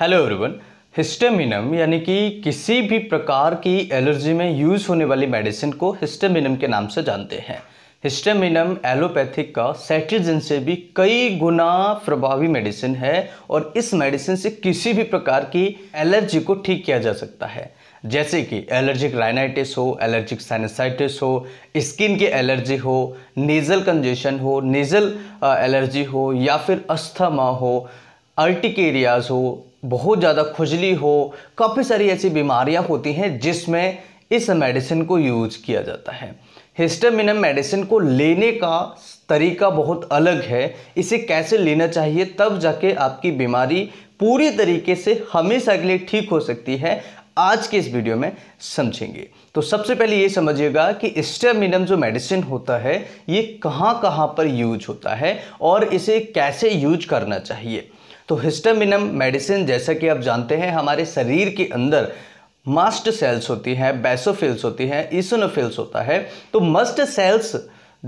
Hello everyone हिस्टेमिनम यानी कि किसी भी प्रकार की एलर्जी में यूज़ होने वाली मेडिसिन को हिस्टेमिनम के नाम से जानते हैं हिस्टेमिनम एलोपैथिक का सेट्रिजिन से भी कई गुना प्रभावी मेडिसिन है और इस मेडिसिन से किसी भी प्रकार की एलर्जी को ठीक किया जा सकता है जैसे कि एलर्जिक राइनाइटिस हो एलर्जिक साइनसाइटिस हो स्किन की एलर्जी हो नेज़ल कंजेशन हो नेज़ल एलर्जी uh, हो या फिर अस्थमा हो अर्टिकेरियाज हो बहुत ज़्यादा खुजली हो काफ़ी सारी ऐसी बीमारियाँ होती हैं जिसमें इस मेडिसिन को यूज किया जाता है हिस्टामिनम मेडिसिन को लेने का तरीका बहुत अलग है इसे कैसे लेना चाहिए तब जाके आपकी बीमारी पूरी तरीके से हमेशा के लिए ठीक हो सकती है आज के इस वीडियो में समझेंगे तो सबसे पहले ये समझिएगा कि स्टेमिनम जो मेडिसिन होता है ये कहाँ कहाँ पर यूज होता है और इसे कैसे यूज करना चाहिए तो हिस्टामिनम मेडिसिन जैसा कि आप जानते हैं हमारे शरीर के अंदर मस्ट सेल्स होती हैं बैसोफिल्स होती हैं ईसोनोफिल्स होता है तो मस्ट सेल्स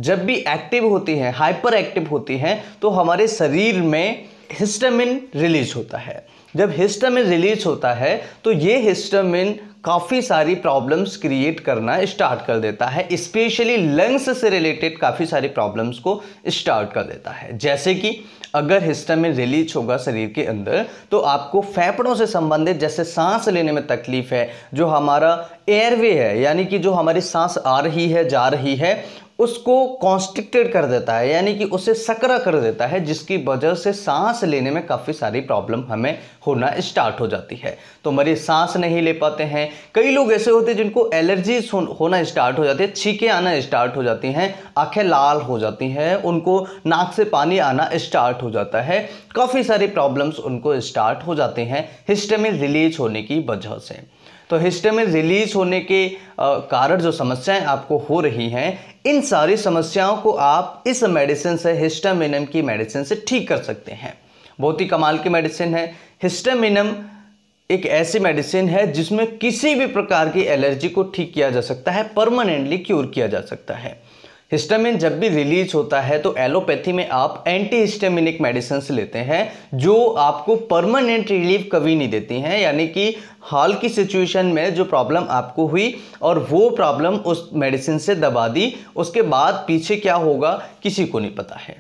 जब भी एक्टिव होती हैं हाइपर एक्टिव होती हैं तो हमारे शरीर में हिस्टामिन रिलीज होता है जब हिस्टामिन रिलीज होता है तो ये हिस्टामिन काफ़ी सारी प्रॉब्लम्स क्रिएट करना स्टार्ट कर देता है स्पेशली लंग्स से रिलेटेड काफ़ी सारी प्रॉब्लम्स को स्टार्ट कर देता है जैसे कि अगर हिस्टामिन रिलीज होगा शरीर के अंदर तो आपको फेफड़ों से संबंधित जैसे सांस लेने में तकलीफ है जो हमारा एयरवे है यानी कि जो हमारी सांस आ रही है जा रही है उसको कॉन्स्ट्रिक्टेड कर देता है यानी कि उसे सकरा कर देता है जिसकी वजह से सांस लेने में काफ़ी सारी प्रॉब्लम हमें होना स्टार्ट हो जाती है तो मरीज सांस नहीं ले पाते हैं कई लोग ऐसे होते हैं जिनको एलर्जीज हो, होना स्टार्ट हो जाती है छीके आना स्टार्ट हो जाती हैं आँखें लाल हो जाती हैं उनको नाक से पानी आना स्टार्ट हो जाता है काफ़ी सारी प्रॉब्लम्स उनको स्टार्ट हो जाती हैं हिस्टमिन रिलीज होने की वजह से तो हिस्टे में रिलीज होने के कारण जो समस्याएं आपको हो रही हैं इन सारी समस्याओं को आप इस मेडिसिन से हिस्टामिनम की मेडिसिन से ठीक कर सकते हैं बहुत ही कमाल की मेडिसिन है हिस्टामिनम एक ऐसी मेडिसिन है जिसमें किसी भी प्रकार की एलर्जी को ठीक किया जा सकता है परमानेंटली क्योर किया जा सकता है हिस्टामिन जब भी रिलीज होता है तो एलोपैथी में आप एंटी हिस्टामिनिक मेडिसिन लेते हैं जो आपको परमानेंट रिलीफ कभी नहीं देती हैं यानी कि हाल की सिचुएशन में जो प्रॉब्लम आपको हुई और वो प्रॉब्लम उस मेडिसिन से दबा दी उसके बाद पीछे क्या होगा किसी को नहीं पता है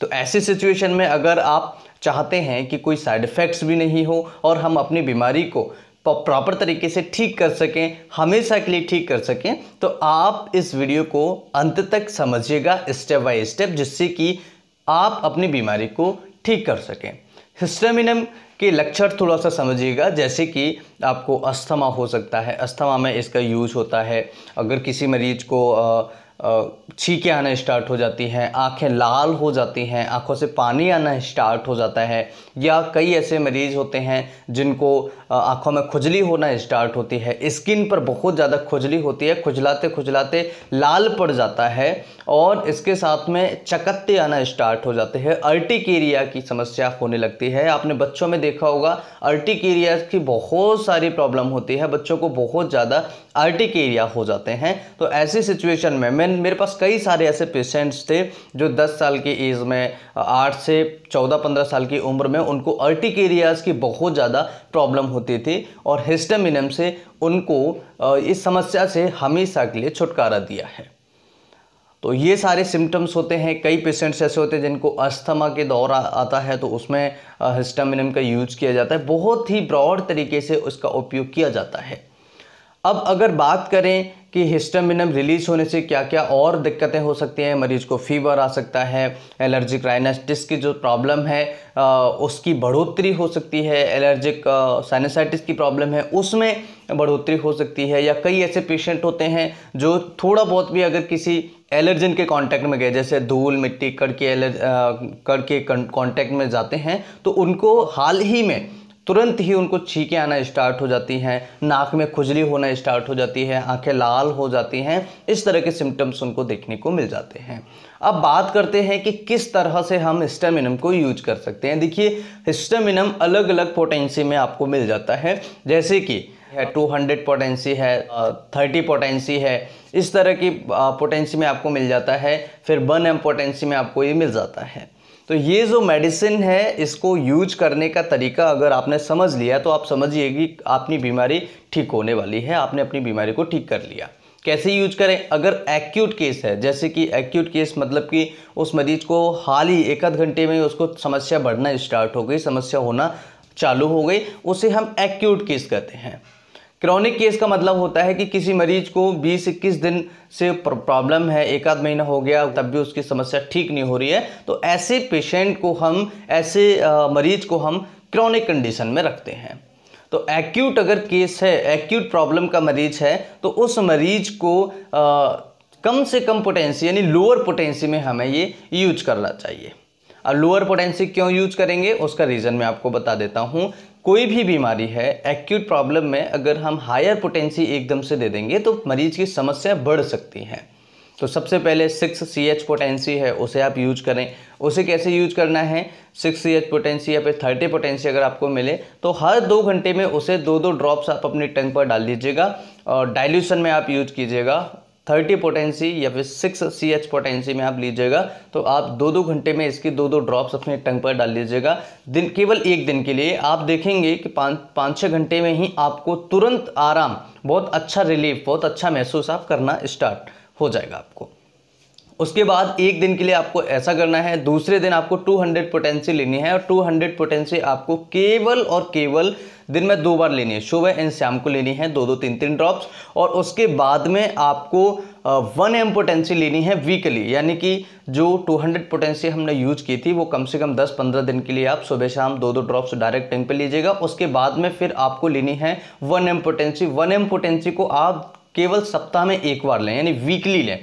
तो ऐसी सिचुएशन में अगर आप चाहते हैं कि कोई साइड इफ़ेक्ट्स भी नहीं हो और हम अपनी बीमारी को प्रॉपर तरीके से ठीक कर सकें हमेशा के लिए ठीक कर सकें तो आप इस वीडियो को अंत तक समझिएगा स्टेप बाय स्टेप जिससे कि आप अपनी बीमारी को ठीक कर सकें हिस्टामिनम के लक्षण थोड़ा सा समझिएगा जैसे कि आपको अस्थमा हो सकता है अस्थमा में इसका यूज होता है अगर किसी मरीज को आ, छींकें आना स्टार्ट हो जाती हैं आंखें लाल हो जाती हैं आंखों से पानी आना स्टार्ट हो जाता है या कई ऐसे मरीज़ होते हैं जिनको आंखों में खुजली होना स्टार्ट होती है स्किन पर बहुत ज़्यादा खुजली होती है खुजलाते खुजलाते लाल पड़ जाता है और इसके साथ में चकत्ते आना स्टार्ट हो जाते हैं अर्टिकेरिया की समस्या होने लगती है आपने बच्चों में देखा होगा अर्टिकेरिया की बहुत सारी प्रॉब्लम होती है बच्चों को बहुत ज़्यादा अर्टिकेरिया हो जाते हैं तो ऐसी सिचुएशन में देन मेरे पास कई सारे ऐसे पेशेंट्स थे जो 10 साल की एज में आठ से 14-15 साल की उम्र में उनको अर्टिकेरियाज की बहुत ज़्यादा प्रॉब्लम होती थी और हिस्टामिनम से उनको इस समस्या से हमेशा के लिए छुटकारा दिया है तो ये सारे सिम्टम्स होते हैं कई पेशेंट्स ऐसे होते हैं जिनको अस्थमा के दौर आता है तो उसमें हिस्टामिनम का यूज किया जाता है बहुत ही ब्रॉड तरीके से उसका उपयोग किया जाता है अब अगर बात करें कि हिस्टामिनम रिलीज होने से क्या क्या और दिक्कतें हो सकती हैं मरीज को फीवर आ सकता है एलर्जिक राइनास्टिस की जो प्रॉब्लम है उसकी बढ़ोतरी हो सकती है एलर्जिक साइनासाइटिस की प्रॉब्लम है उसमें बढ़ोतरी हो सकती है या कई ऐसे पेशेंट होते हैं जो थोड़ा बहुत भी अगर किसी एलर्जन के कांटेक्ट में गए जैसे धूल मिट्टी कड़ के एलर्ज कड़ के कॉन्टैक्ट में जाते हैं तो उनको हाल ही में तुरंत ही उनको छींकें आना स्टार्ट हो जाती हैं नाक में खुजली होना स्टार्ट हो जाती है आंखें लाल हो जाती हैं इस तरह के सिम्टम्स उनको देखने को मिल जाते हैं अब बात करते हैं कि किस तरह से हम हिस्टामिनम को यूज कर सकते हैं देखिए हिस्टामिनम अलग अलग पोटेंसी में आपको मिल जाता है जैसे कि है हंड्रेड हाँ। पोटेंसी है थर्टी पोटेंसी है इस तरह की पोटेंसी में आपको मिल जाता है फिर वन एम पोटेंसी में आपको ये मिल जाता है तो ये जो मेडिसिन है इसको यूज करने का तरीका अगर आपने समझ लिया तो आप समझिए कि आपकी बीमारी ठीक होने वाली है आपने अपनी बीमारी को ठीक कर लिया कैसे यूज करें अगर एक्यूट केस है जैसे कि एक्यूट केस मतलब कि उस मरीज को हाल ही एक आध घंटे में उसको समस्या बढ़ना स्टार्ट हो गई समस्या होना चालू हो गई उसे हम एक्यूट केस कहते हैं क्रॉनिक केस का मतलब होता है कि किसी मरीज को 20 इक्कीस दिन से प्रॉब्लम है एक आध महीना हो गया तब भी उसकी समस्या ठीक नहीं हो रही है तो ऐसे पेशेंट को हम ऐसे मरीज को हम क्रॉनिक कंडीशन में रखते हैं तो एक्यूट अगर केस है एक्यूट प्रॉब्लम का मरीज है तो उस मरीज को आ, कम से कम पोटेंसी यानी लोअर पोटेंसी में हमें ये यूज करना चाहिए और लोअर पोटेंसी क्यों यूज करेंगे उसका रीज़न मैं आपको बता देता हूँ कोई भी बीमारी है एक्यूट प्रॉब्लम में अगर हम हायर पोटेंसी एकदम से दे देंगे तो मरीज की समस्या बढ़ सकती है तो सबसे पहले सिक्स सी एच पोटेंसी है उसे आप यूज करें उसे कैसे यूज करना है सिक्स सी एच पोटेंसी या फिर थर्टी पोटेंसी अगर आपको मिले तो हर दो घंटे में उसे दो दो ड्रॉप्स आप अपनी टंग पर डाल दीजिएगा और डाइल्यूशन में आप यूज कीजिएगा थर्टी पोटेंसी या फिर सिक्स सी एच पोटेंसी में आप लीजिएगा तो आप दो दो घंटे में इसकी दो दो ड्रॉप्स अपने टंग पर डाल लीजिएगा दिन केवल एक दिन के लिए आप देखेंगे कि पाँच पाँच छः घंटे में ही आपको तुरंत आराम बहुत अच्छा रिलीफ बहुत अच्छा महसूस आप करना स्टार्ट हो जाएगा आपको उसके बाद एक दिन के लिए आपको ऐसा करना है दूसरे दिन आपको 200 पोटेंसी लेनी है और 200 पोटेंसी आपको केवल और केवल दिन में दो बार लेनी है सुबह एंड शाम को लेनी है दो दो तीन तीन ड्रॉप्स और उसके बाद में आपको वन एम पोटेंसी लेनी है वीकली यानी कि जो 200 पोटेंसी हमने यूज की थी वो कम से कम 10-15 दिन के लिए आप सुबह शाम दो दो ड्रॉप्स डायरेक्ट टाइम पर लीजिएगा उसके बाद में फिर आपको लेनी है one M potency one M potency को आप केवल सप्ताह में एक बार लें यानी वीकली लें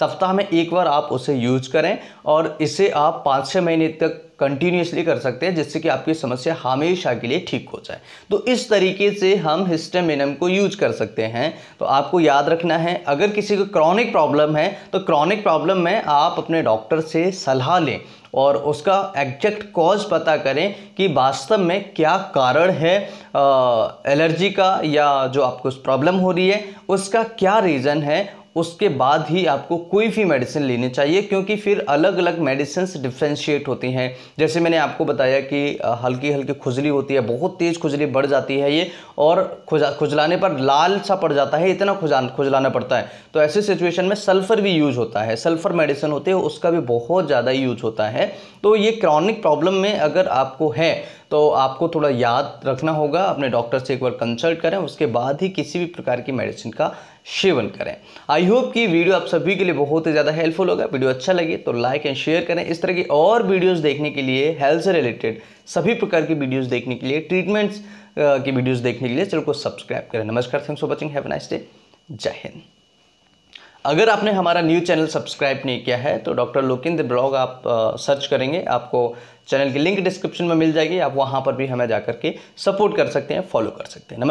सप्ताह में एक बार आप उसे यूज करें और इसे आप पाँच छः महीने तक कंटिन्यूसली कर सकते हैं जिससे कि आपकी समस्या हमेशा के लिए ठीक हो जाए तो इस तरीके से हम हिस्टेमिनम को यूज कर सकते हैं तो आपको याद रखना है अगर किसी को क्रॉनिक प्रॉब्लम है तो क्रॉनिक प्रॉब्लम में आप अपने डॉक्टर से सलाह लें और उसका एग्जैक्ट कॉज पता करें कि वास्तव में क्या कारण है आ, एलर्जी का या जो आपको प्रॉब्लम हो रही है उसका क्या रीज़न है उसके बाद ही आपको कोई भी मेडिसिन लेनी चाहिए क्योंकि फिर अलग अलग मेडिसिन डिफ्रेंशिएट होती हैं जैसे मैंने आपको बताया कि हल्की हल्की खुजली होती है बहुत तेज़ खुजली बढ़ जाती है ये और खुजा खुजलाने पर लाल सा पड़ जाता है इतना खुजान खुजलाना पड़ता है तो ऐसे सिचुएशन में सल्फ़र भी यूज होता है सल्फ़र मेडिसिन होती है उसका भी बहुत ज़्यादा यूज होता है तो ये क्रॉनिक प्रॉब्लम में अगर आपको है तो आपको थोड़ा याद रखना होगा अपने डॉक्टर से एक बार कंसल्ट करें उसके बाद ही किसी भी प्रकार की मेडिसिन का सेवन करें आई होप कि वीडियो आप सभी के लिए बहुत ही ज़्यादा हेल्पफुल होगा वीडियो अच्छा लगे तो लाइक एंड शेयर करें इस तरह की और वीडियोस देखने के लिए हेल्थ से रिलेटेड सभी प्रकार की वीडियोस देखने के लिए ट्रीटमेंट्स की वीडियोस देखने के लिए चैनल को सब्सक्राइब करें नमस्कार thanks for watching have nice day जय हिंद अगर आपने हमारा न्यूज़ चैनल सब्सक्राइब नहीं किया है तो डॉक्टर लोकिंद ब्लॉग आप सर्च करेंगे आपको चैनल की लिंक डिस्क्रिप्शन में मिल जाएगी आप वहाँ पर भी हमें जाकर के सपोर्ट कर सकते हैं फॉलो कर सकते हैं नमस्कार